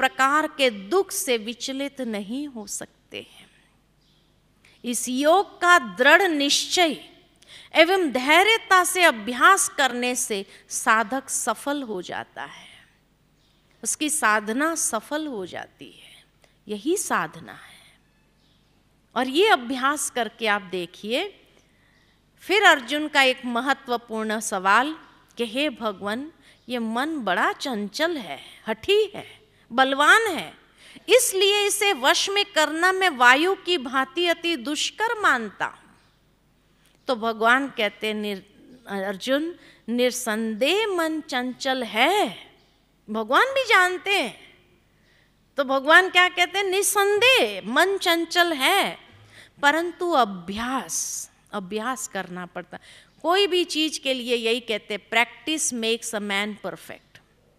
प्रकार के दुख से विचलित नहीं हो सकते हैं इस योग का दृढ़ निश्चय एवं धैर्यता से अभ्यास करने से साधक सफल हो जाता है उसकी साधना सफल हो जाती है यही साधना है और ये अभ्यास करके आप देखिए फिर अर्जुन का एक महत्वपूर्ण सवाल कि हे भगवान ये मन बड़ा चंचल है हठी है बलवान है इसलिए इसे वश में करना मैं वायु की भांति अति दुष्कर मानता हूं तो भगवान कहते निर, अर्जुन निरसंदेह मन चंचल है भगवान भी जानते हैं तो भगवान क्या कहते हैं निसंदेह मन चंचल है परंतु अभ्यास अभ्यास करना पड़ता कोई भी चीज के लिए यही कहते practice makes a man perfect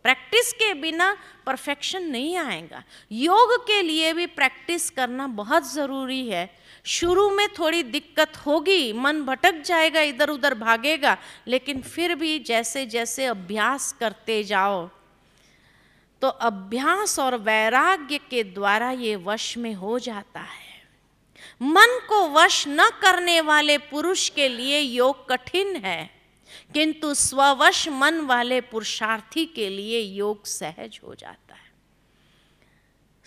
practice के बिना परफेक्शन नहीं आएगा योग के लिए भी प्रैक्टिस करना बहुत ज़रूरी है शुरू में थोड़ी दिक्कत होगी मन भटक जाएगा इधर उधर भागेगा लेकिन फिर भी जैसे जैसे अभ्यास करते जाओ तो अभ्यास और वैराग्य के द्वारा ये वश में हो जाता है मन को वश न करने वाले पुरुष के लिए योग कठिन है किंतु स्ववश मन वाले पुरुषार्थी के लिए योग सहज हो जाता है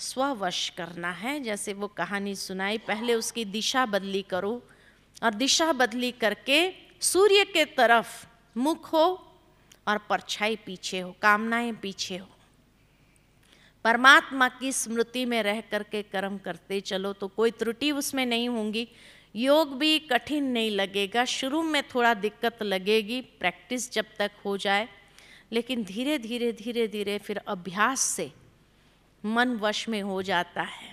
स्ववश करना है जैसे वो कहानी सुनाई पहले उसकी दिशा बदली करो और दिशा बदली करके सूर्य के तरफ मुख हो और परछाई पीछे हो कामनाएं पीछे हो परमात्मा की स्मृति में रह करके कर्म करते चलो तो कोई त्रुटि उसमें नहीं होंगी योग भी कठिन नहीं लगेगा शुरू में थोड़ा दिक्कत लगेगी प्रैक्टिस जब तक हो जाए लेकिन धीरे धीरे धीरे धीरे फिर अभ्यास से मन वश में हो जाता है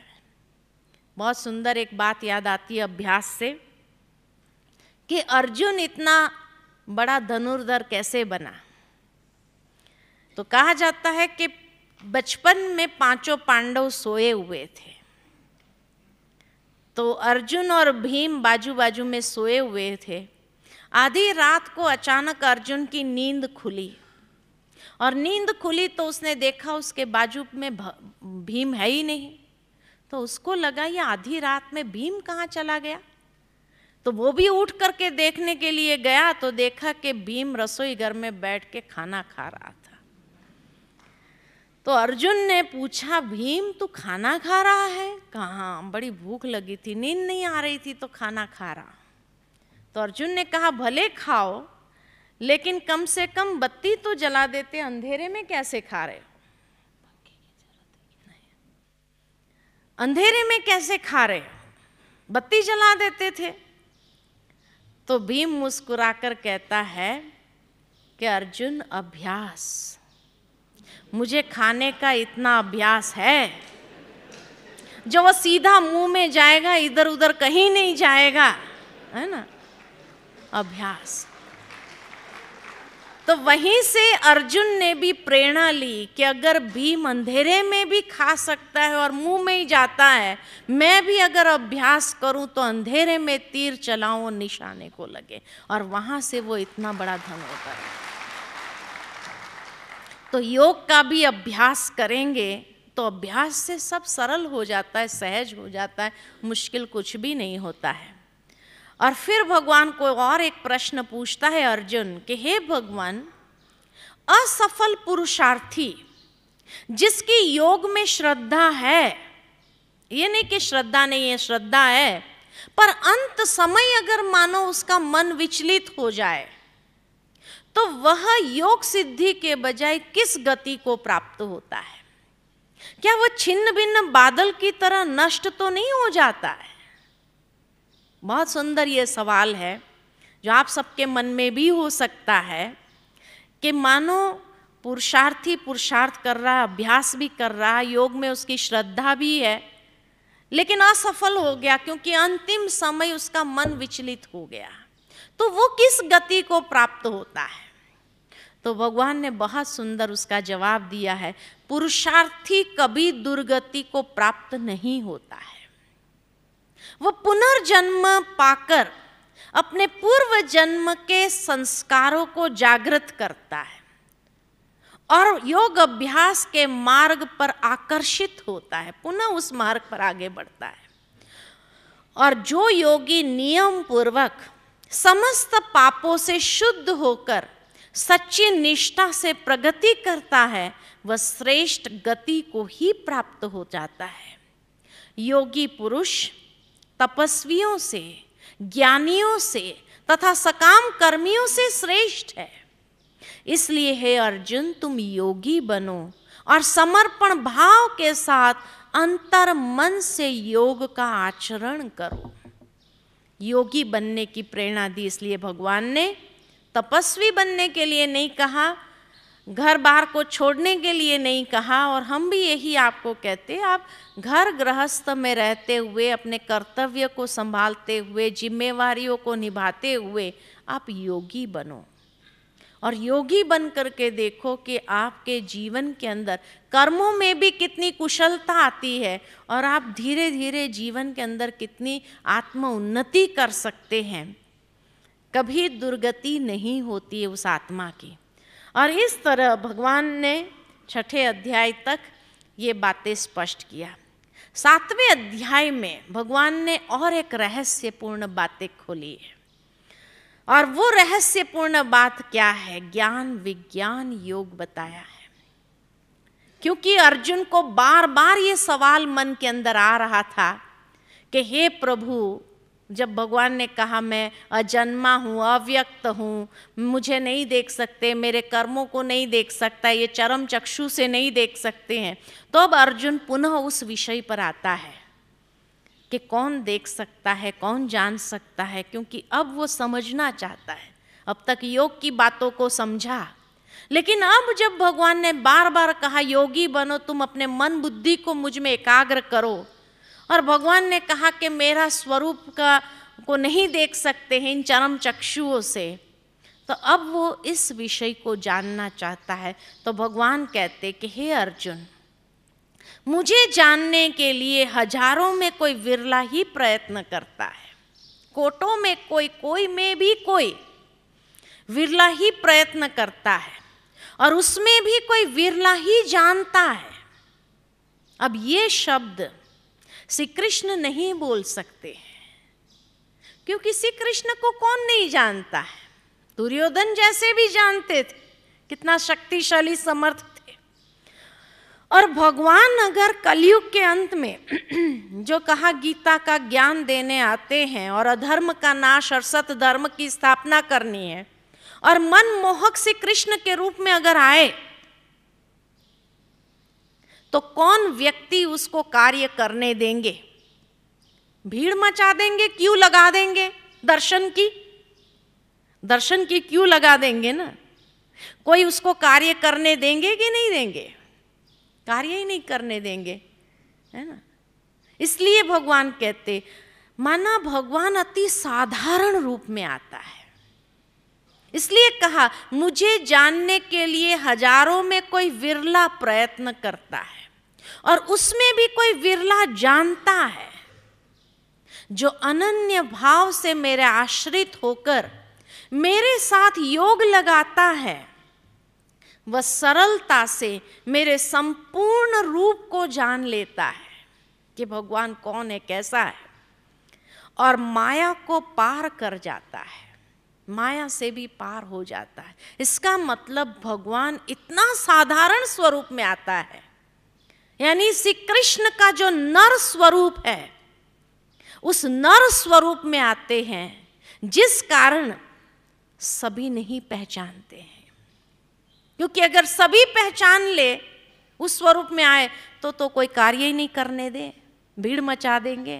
बहुत सुंदर एक बात याद आती है अभ्यास से कि अर्जुन इतना बड़ा धनुर्धर कैसे बना तो कहा जाता है कि बचपन में पांचों पांडव सोए हुए थे तो अर्जुन और भीम बाजू बाजू में सोए हुए थे आधी रात को अचानक अर्जुन की नींद खुली और नींद खुली तो उसने देखा उसके बाजू में भीम है ही नहीं तो उसको लगा ये आधी रात में भीम कहाँ चला गया तो वो भी उठ करके देखने के लिए गया तो देखा कि भीम रसोई घर में बैठ के खाना खा रहा था तो अर्जुन ने पूछा भीम तू खाना खा रहा है कहा बड़ी भूख लगी थी नींद नहीं आ रही थी तो खाना खा रहा तो अर्जुन ने कहा भले खाओ लेकिन कम से कम बत्ती तो जला देते अंधेरे में कैसे खा रहे हो अंधेरे में कैसे खा रहे हो बत्ती जला देते थे तो भीम मुस्कुराकर कहता है कि अर्जुन अभ्यास मुझे खाने का इतना अभ्यास है जो वो सीधा मुंह में जाएगा इधर उधर कहीं नहीं जाएगा है ना अभ्यास तो वहीं से अर्जुन ने भी प्रेरणा ली कि अगर भीम अंधेरे में भी खा सकता है और मुंह में ही जाता है मैं भी अगर अभ्यास करूं तो अंधेरे में तीर चलाऊं निशाने को लगे और वहां से वो इतना बड़ा धन होता है तो योग का भी अभ्यास करेंगे तो अभ्यास से सब सरल हो जाता है सहज हो जाता है मुश्किल कुछ भी नहीं होता है और फिर भगवान को और एक प्रश्न पूछता है अर्जुन कि हे भगवान असफल पुरुषार्थी जिसकी योग में श्रद्धा है ये नहीं कि श्रद्धा नहीं है श्रद्धा है पर अंत समय अगर मानो उसका मन विचलित हो जाए तो वह योग सिद्धि के बजाय किस गति को प्राप्त होता है क्या वह छिन्न भिन्न बादल की तरह नष्ट तो नहीं हो जाता है बहुत सुंदर यह सवाल है जो आप सबके मन में भी हो सकता है कि मानो पुरुषार्थी पुरुषार्थ कर रहा है अभ्यास भी कर रहा है योग में उसकी श्रद्धा भी है लेकिन असफल हो गया क्योंकि अंतिम समय उसका मन विचलित हो गया तो वो किस गति को प्राप्त होता है तो भगवान ने बहुत सुंदर उसका जवाब दिया है पुरुषार्थी कभी दुर्गति को प्राप्त नहीं होता है वो पुनर्जन्म पाकर अपने पूर्व जन्म के संस्कारों को जागृत करता है और योग अभ्यास के मार्ग पर आकर्षित होता है पुनः उस मार्ग पर आगे बढ़ता है और जो योगी नियम पूर्वक समस्त पापों से शुद्ध होकर सच्ची निष्ठा से प्रगति करता है वह श्रेष्ठ गति को ही प्राप्त हो जाता है योगी पुरुष तपस्वियों से ज्ञानियों से तथा सकाम कर्मियों से श्रेष्ठ है इसलिए हे अर्जुन तुम योगी बनो और समर्पण भाव के साथ अंतर मन से योग का आचरण करो योगी बनने की प्रेरणा दी इसलिए भगवान ने तपस्वी बनने के लिए नहीं कहा घर बार को छोड़ने के लिए नहीं कहा और हम भी यही आपको कहते आप घर गृहस्थ में रहते हुए अपने कर्तव्य को संभालते हुए जिम्मेवारियों को निभाते हुए आप योगी बनो और योगी बन करके देखो कि आपके जीवन के अंदर कर्मों में भी कितनी कुशलता आती है और आप धीरे धीरे जीवन के अंदर कितनी आत्म उन्नति कर सकते हैं कभी दुर्गति नहीं होती है उस आत्मा की और इस तरह भगवान ने छठे अध्याय तक ये बातें स्पष्ट किया सातवें अध्याय में भगवान ने और एक रहस्यपूर्ण बातें खोली है और वो रहस्यपूर्ण बात क्या है ज्ञान विज्ञान योग बताया है क्योंकि अर्जुन को बार बार ये सवाल मन के अंदर आ रहा था कि हे प्रभु जब भगवान ने कहा मैं अजन्मा हूँ अव्यक्त हूँ मुझे नहीं देख सकते मेरे कर्मों को नहीं देख सकता ये चरम चक्षु से नहीं देख सकते हैं तो अब अर्जुन पुनः उस विषय पर आता है कि कौन देख सकता है कौन जान सकता है क्योंकि अब वो समझना चाहता है अब तक योग की बातों को समझा लेकिन अब जब भगवान ने बार बार कहा योगी बनो तुम अपने मन बुद्धि को मुझ में एकाग्र करो और भगवान ने कहा कि मेरा स्वरूप का को नहीं देख सकते हैं इन चरम चक्षुओं से तो अब वो इस विषय को जानना चाहता है तो भगवान कहते कि हे अर्जुन मुझे जानने के लिए हजारों में कोई विरला ही प्रयत्न करता है कोटों में कोई कोई में भी कोई विरला ही प्रयत्न करता है और उसमें भी कोई विरला ही जानता है अब ये शब्द श्री कृष्ण नहीं बोल सकते हैं क्योंकि श्री कृष्ण को कौन नहीं जानता है दुर्योधन जैसे भी जानते थे कितना शक्तिशाली समर्थ और भगवान अगर कलयुग के अंत में जो कहा गीता का ज्ञान देने आते हैं और अधर्म का नाश और सत धर्म की स्थापना करनी है और मन मोहक से कृष्ण के रूप में अगर आए तो कौन व्यक्ति उसको कार्य करने देंगे भीड़ मचा देंगे क्यों लगा देंगे दर्शन की दर्शन की क्यों लगा देंगे ना कोई उसको कार्य करने देंगे कि नहीं देंगे कार्य ही नहीं करने देंगे है ना इसलिए भगवान कहते माना भगवान अति साधारण रूप में आता है इसलिए कहा मुझे जानने के लिए हजारों में कोई विरला प्रयत्न करता है और उसमें भी कोई विरला जानता है जो अनन्य भाव से मेरे आश्रित होकर मेरे साथ योग लगाता है वह सरलता से मेरे संपूर्ण रूप को जान लेता है कि भगवान कौन है कैसा है और माया को पार कर जाता है माया से भी पार हो जाता है इसका मतलब भगवान इतना साधारण स्वरूप में आता है यानी श्री कृष्ण का जो नर स्वरूप है उस नर स्वरूप में आते हैं जिस कारण सभी नहीं पहचानते हैं क्योंकि अगर सभी पहचान ले उस स्वरूप में आए तो तो कोई कार्य ही नहीं करने दे भीड़ मचा देंगे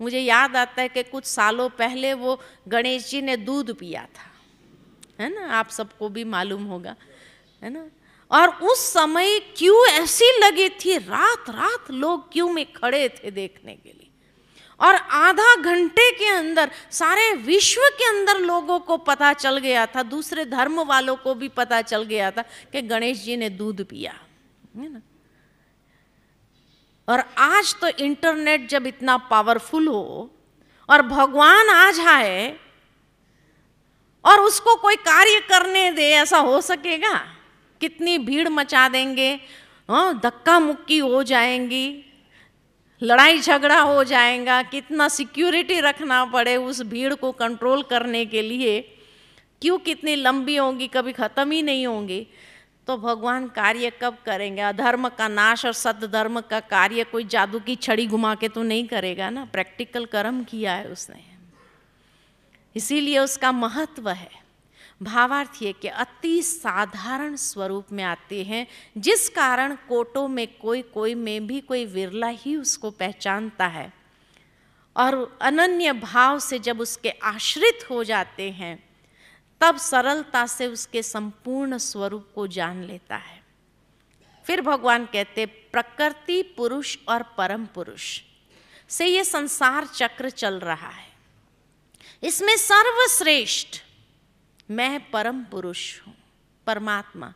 मुझे याद आता है कि कुछ सालों पहले वो गणेश जी ने दूध पिया था है ना आप सबको भी मालूम होगा है ना और उस समय क्यों ऐसी लगी थी रात रात लोग क्यों में खड़े थे देखने के लिए और आधा घंटे के अंदर सारे विश्व के अंदर लोगों को पता चल गया था दूसरे धर्म वालों को भी पता चल गया था कि गणेश जी ने दूध पिया है ना और आज तो इंटरनेट जब इतना पावरफुल हो और भगवान आज आए और उसको कोई कार्य करने दे ऐसा हो सकेगा कितनी भीड़ मचा देंगे हाँ धक्का मुक्की हो जाएंगी लड़ाई झगड़ा हो जाएगा कितना सिक्योरिटी रखना पड़े उस भीड़ को कंट्रोल करने के लिए क्यों कितनी लंबी होंगी कभी ख़त्म ही नहीं होंगी तो भगवान कार्य कब करेंगे अधर्म का नाश और सद्धर्म का कार्य कोई जादू की छड़ी घुमा के तो नहीं करेगा ना प्रैक्टिकल कर्म किया है उसने इसीलिए उसका महत्व है भावार्थ ये कि अति साधारण स्वरूप में आते हैं जिस कारण कोटों में कोई कोई में भी कोई विरला ही उसको पहचानता है और अनन्य भाव से जब उसके आश्रित हो जाते हैं तब सरलता से उसके संपूर्ण स्वरूप को जान लेता है फिर भगवान कहते प्रकृति पुरुष और परम पुरुष से ये संसार चक्र चल रहा है इसमें सर्वश्रेष्ठ मैं परम पुरुष हूँ परमात्मा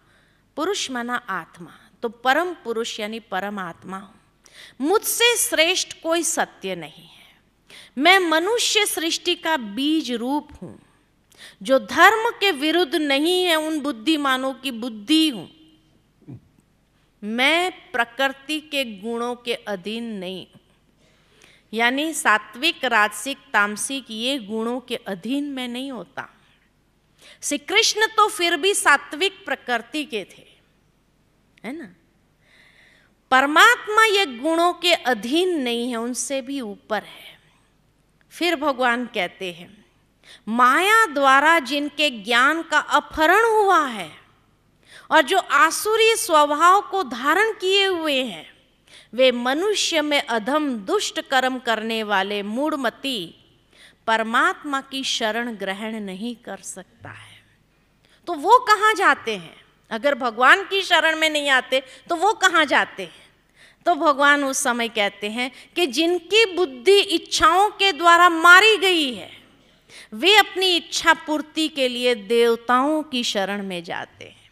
पुरुष माना आत्मा तो परम पुरुष यानी परमात्मा हूँ मुझसे श्रेष्ठ कोई सत्य नहीं है मैं मनुष्य सृष्टि का बीज रूप हूँ जो धर्म के विरुद्ध नहीं है उन बुद्धिमानों की बुद्धि हूँ मैं प्रकृति के गुणों के अधीन नहीं यानी सात्विक राजसिक तामसिक ये गुणों के अधीन मैं नहीं होता श्री कृष्ण तो फिर भी सात्विक प्रकृति के थे है ना परमात्मा ये गुणों के अधीन नहीं है उनसे भी ऊपर है फिर भगवान कहते हैं माया द्वारा जिनके ज्ञान का अपहरण हुआ है और जो आसुरी स्वभाव को धारण किए हुए हैं वे मनुष्य में अधम दुष्ट कर्म करने वाले मूढ़मती परमात्मा की शरण ग्रहण नहीं कर सकता है तो वो कहाँ जाते हैं अगर भगवान की शरण में नहीं आते तो वो कहाँ जाते हैं तो भगवान उस समय कहते हैं कि जिनकी बुद्धि इच्छाओं के द्वारा मारी गई है वे अपनी इच्छा पूर्ति के लिए देवताओं की शरण में जाते हैं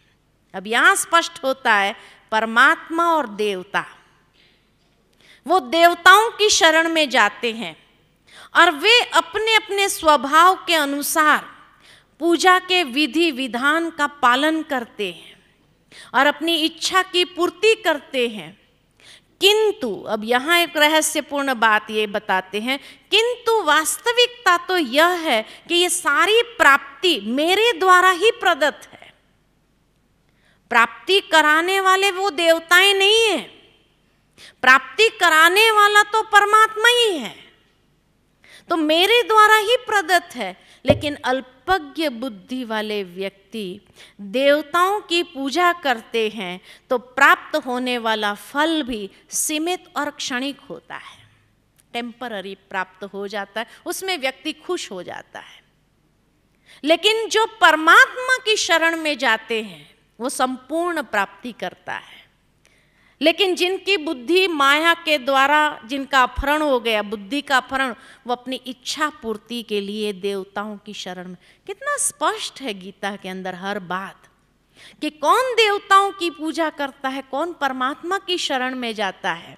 अब यहां स्पष्ट होता है परमात्मा और देवता वो देवताओं की शरण में जाते हैं और वे अपने अपने स्वभाव के अनुसार पूजा के विधि विधान का पालन करते हैं और अपनी इच्छा की पूर्ति करते हैं किंतु अब यहाँ एक रहस्यपूर्ण बात ये बताते हैं किंतु वास्तविकता तो यह है कि ये सारी प्राप्ति मेरे द्वारा ही प्रदत्त है प्राप्ति कराने वाले वो देवताएं नहीं है प्राप्ति कराने वाला तो परमात्मा ही है तो मेरे द्वारा ही प्रदत्त है लेकिन अल्पज्ञ बुद्धि वाले व्यक्ति देवताओं की पूजा करते हैं तो प्राप्त होने वाला फल भी सीमित और क्षणिक होता है टेम्पररी प्राप्त हो जाता है उसमें व्यक्ति खुश हो जाता है लेकिन जो परमात्मा की शरण में जाते हैं वो संपूर्ण प्राप्ति करता है लेकिन जिनकी बुद्धि माया के द्वारा जिनका अपहरण हो गया बुद्धि का अपहरण वो अपनी इच्छा पूर्ति के लिए देवताओं की शरण में कितना स्पष्ट है गीता के अंदर हर बात कि कौन देवताओं की पूजा करता है कौन परमात्मा की शरण में जाता है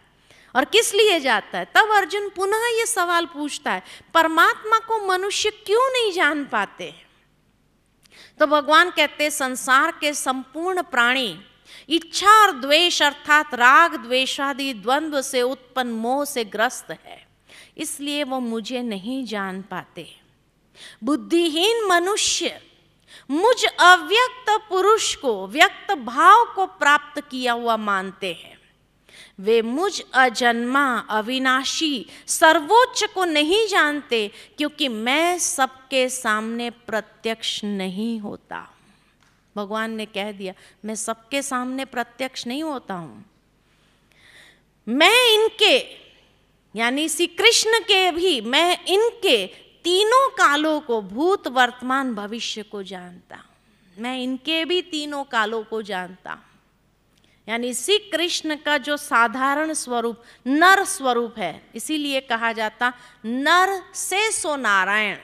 और किस लिए जाता है तब अर्जुन पुनः ये सवाल पूछता है परमात्मा को मनुष्य क्यों नहीं जान पाते तो भगवान कहते संसार के संपूर्ण प्राणी इच्छा और द्वेष अर्थात राग द्वेषादि द्वंद्व से उत्पन्न मोह से ग्रस्त है इसलिए वो मुझे नहीं जान पाते बुद्धिहीन मनुष्य मुझ अव्यक्त पुरुष को व्यक्त भाव को प्राप्त किया हुआ मानते हैं वे मुझ अजन्मा अविनाशी सर्वोच्च को नहीं जानते क्योंकि मैं सबके सामने प्रत्यक्ष नहीं होता भगवान ने कह दिया मैं सबके सामने प्रत्यक्ष नहीं होता हूं मैं इनके यानी श्री कृष्ण के भी मैं इनके तीनों कालों को भूत वर्तमान भविष्य को जानता मैं इनके भी तीनों कालों को जानता यानी श्री कृष्ण का जो साधारण स्वरूप नर स्वरूप है इसीलिए कहा जाता नर से सो नारायण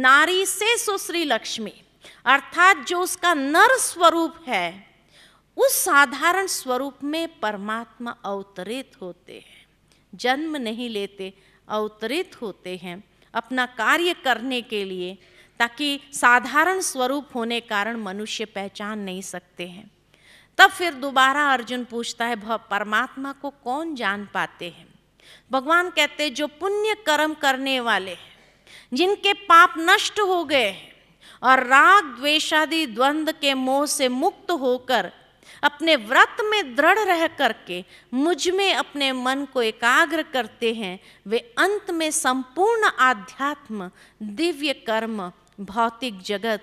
नारी से सो श्री लक्ष्मी अर्थात जो उसका नर स्वरूप है उस साधारण स्वरूप में परमात्मा अवतरित होते हैं जन्म नहीं लेते अवतरित होते हैं अपना कार्य करने के लिए ताकि साधारण स्वरूप होने कारण मनुष्य पहचान नहीं सकते हैं तब फिर दोबारा अर्जुन पूछता है परमात्मा को कौन जान पाते हैं भगवान कहते जो पुण्य कर्म करने वाले हैं जिनके पाप नष्ट हो गए हैं और राग द्वेषादि द्वंद्व के मोह से मुक्त होकर अपने व्रत में दृढ़ रह करके मुझ में अपने मन को एकाग्र करते हैं वे अंत में संपूर्ण आध्यात्म दिव्य कर्म भौतिक जगत